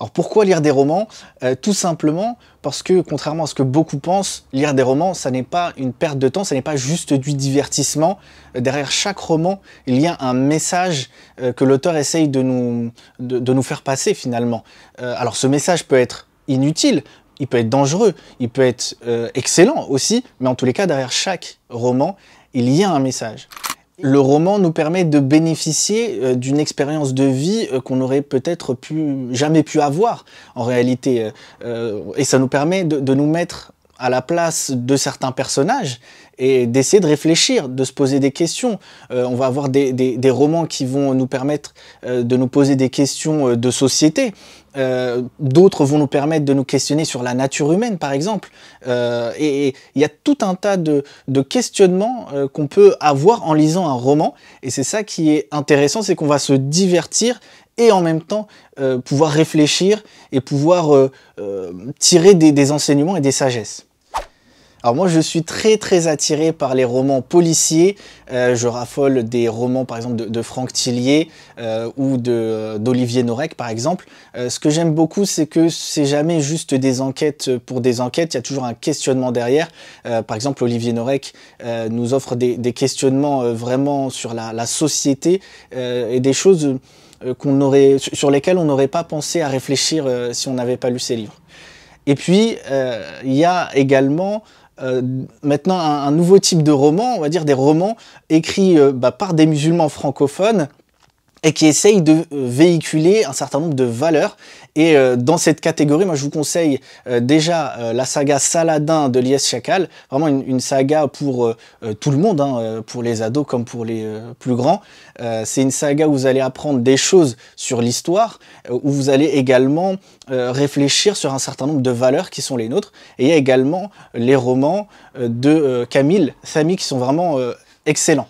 Alors pourquoi lire des romans euh, Tout simplement parce que, contrairement à ce que beaucoup pensent, lire des romans, ça n'est pas une perte de temps, ça n'est pas juste du divertissement. Euh, derrière chaque roman, il y a un message euh, que l'auteur essaye de, nous faire passer finalement. alors ce message peut être inutile, il peut être dangereux, il peut être excellent aussi, mais en tous les cas, derrière chaque roman, il y a un message. Le roman nous permet de bénéficier euh, d'une expérience de vie euh, qu'on n'aurait peut-être jamais pu avoir en réalité. Euh, et ça nous permet de, nous mettre à la place de certains personnages et d'essayer de réfléchir, de se poser des questions. on va avoir des, romans qui vont nous permettre de nous poser des questions de société, euh, d'autres vont nous permettre de nous questionner sur la nature humaine, par exemple. Euh, et il y a tout un tas de, questionnements euh, qu'on peut avoir en lisant un roman. Et c'est ça qui est intéressant, c'est qu'on va se divertir et en même temps pouvoir réfléchir et pouvoir tirer des, des enseignements et des sagesses. Alors moi je suis très très attiré par les romans policiers, euh, je raffole des romans par exemple de, de Franck Tillier euh, ou euh, d'Olivier Norek par exemple. Euh, ce que j'aime beaucoup c'est que c'est jamais juste des enquêtes pour des enquêtes, il y a toujours un questionnement derrière. par exemple Olivier Norek nous offre des, questionnements vraiment sur la, société et des choses qu'on aurait, sur lesquelles on n'aurait pas pensé à réfléchir si on n'avait pas lu ses livres. Et puis, il y a également euh, maintenant un, nouveau type de roman, on va dire des romans écrits euh, bah, par des musulmans francophones et qui essaye de euh, véhiculer un certain nombre de valeurs. Et euh, dans cette catégorie, moi je vous conseille euh, déjà la saga Saladin de Lies Chacal, vraiment une, saga pour tout le monde, hein, pour les ados comme pour les plus grands. C'est une saga où vous allez apprendre des choses sur l'histoire, où vous allez également réfléchir sur un certain nombre de valeurs qui sont les nôtres. Et il y a également les romans de Camille, Samy qui sont vraiment excellents.